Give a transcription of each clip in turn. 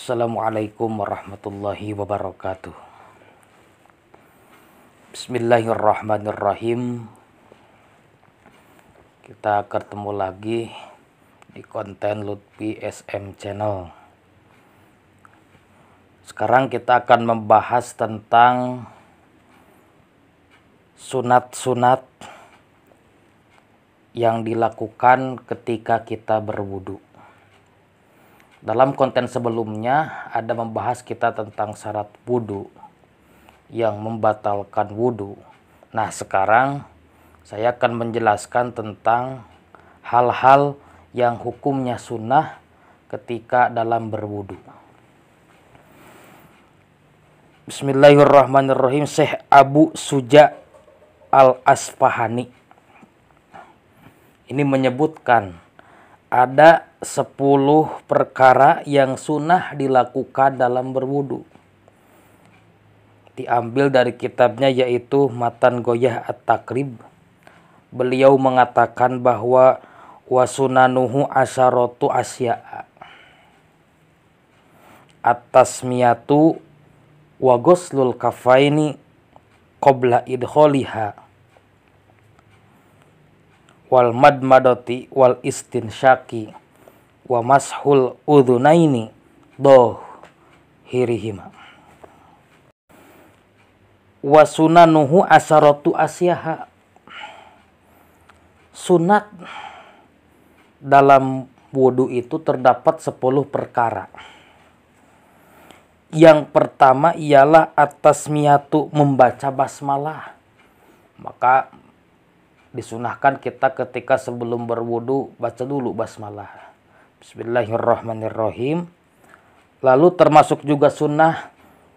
Assalamualaikum warahmatullahi wabarakatuh. Bismillahirrahmanirrahim. Kita ketemu lagi di konten Lutfi SM Channel. Sekarang kita akan membahas tentang sunat-sunat yang dilakukan ketika kita berwudu. Dalam konten sebelumnya ada membahas kita tentang syarat wudhu yang membatalkan wudhu. Nah sekarang saya akan menjelaskan tentang hal-hal yang hukumnya sunnah ketika dalam berwudhu. Bismillahirrahmanirrahim Syekh Abu Suja Al-Asfahani ini menyebutkan ada 10 perkara yang sunnah dilakukan dalam berwudu. Diambil dari kitabnya yaitu Matan Goyah At-Takrib. Beliau mengatakan bahwa wasunanuhu asyaratu asya'a. atas miatu wagoslul kafaini qobla idholiha wal madmadati wal istinsyaki wa mashul udhunaini doh hirihima wa sunanuhu asaratu asyaha sunat dalam wudhu itu terdapat 10 perkara yang pertama ialah atas miatu membaca basmalah maka disunahkan kita ketika sebelum berwudu baca dulu basmalah. Bismillahirrahmanirrahim. Lalu termasuk juga sunnah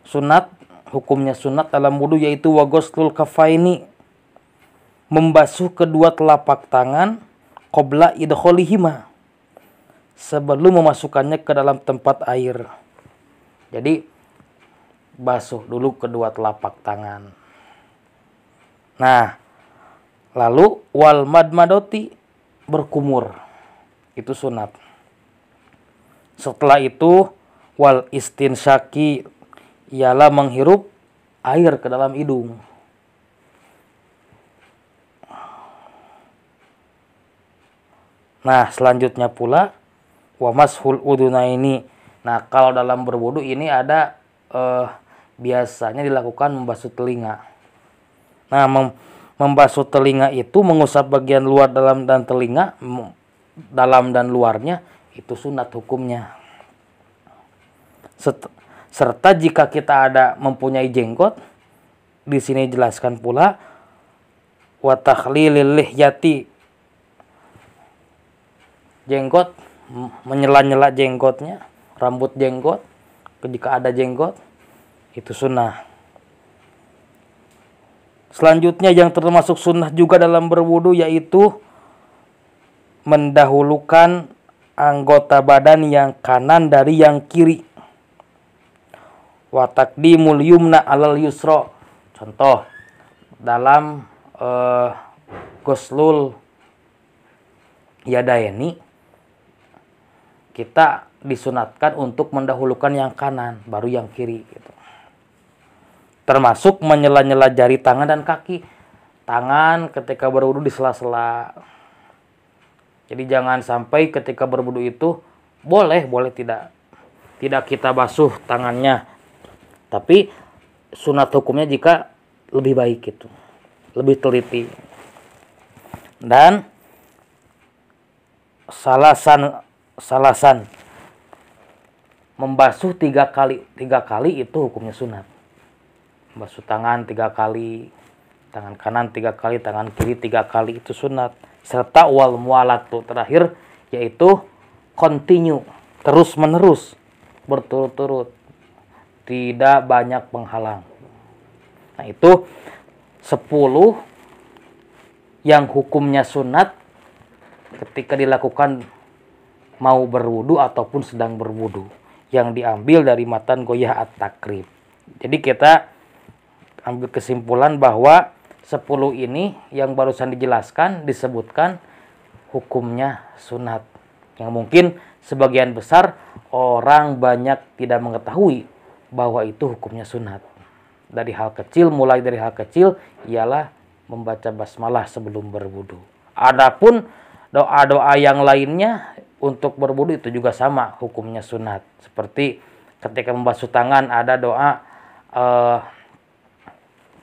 sunat hukumnya sunat dalam wudu yaitu wagoslul kafaini membasuh kedua telapak tangan kobla idholihima sebelum memasukkannya ke dalam tempat air. Jadi basuh dulu kedua telapak tangan. Nah, Lalu wal madmadoti berkumur. Itu sunat. Setelah itu wal istinsaki ialah menghirup air ke dalam hidung. Nah, selanjutnya pula wamashul uduna ini. Nah, kalau dalam berwudu ini ada eh, biasanya dilakukan membasuh telinga. Nah, mem membasuh telinga itu mengusap bagian luar dalam dan telinga dalam dan luarnya itu sunat hukumnya Set, serta jika kita ada mempunyai jenggot di sini jelaskan pula watahlilil yati jenggot menyela-nyela jenggotnya rambut jenggot jika ada jenggot itu sunnah Selanjutnya yang termasuk sunnah juga dalam berwudu yaitu mendahulukan anggota badan yang kanan dari yang kiri. Watakdimul yumna alal yusro. Contoh dalam uh, eh, goslul yadaini kita disunatkan untuk mendahulukan yang kanan baru yang kiri gitu termasuk menyela-nyela jari tangan dan kaki tangan ketika berwudu di sela-sela jadi jangan sampai ketika berwudu itu boleh boleh tidak tidak kita basuh tangannya tapi sunat hukumnya jika lebih baik itu lebih teliti dan salasan salasan membasuh tiga kali tiga kali itu hukumnya sunat basuh tangan tiga kali tangan kanan tiga kali tangan kiri tiga kali itu sunat serta wal tuh terakhir yaitu continue terus menerus berturut-turut tidak banyak penghalang nah itu 10 yang hukumnya sunat ketika dilakukan mau berwudu ataupun sedang berwudu yang diambil dari matan goyah at-takrib jadi kita ambil kesimpulan bahwa 10 ini yang barusan dijelaskan disebutkan hukumnya sunat yang mungkin sebagian besar orang banyak tidak mengetahui bahwa itu hukumnya sunat dari hal kecil mulai dari hal kecil ialah membaca basmalah sebelum berbudu. adapun doa-doa yang lainnya untuk berbudu itu juga sama hukumnya sunat seperti ketika membasuh tangan ada doa eh,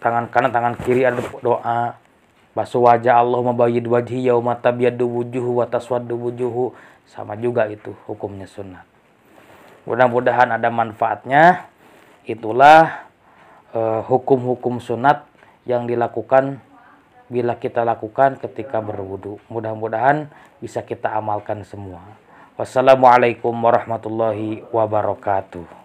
tangan kanan tangan kiri ada doa basuh wajah membagi dua wajhi yaumata biadu wujuhu wa taswaddu wujuhu sama juga itu hukumnya sunat mudah-mudahan ada manfaatnya itulah eh, hukum-hukum eh, sunat yang dilakukan bila kita lakukan ketika berwudu mudah-mudahan bisa kita amalkan semua wassalamualaikum warahmatullahi wabarakatuh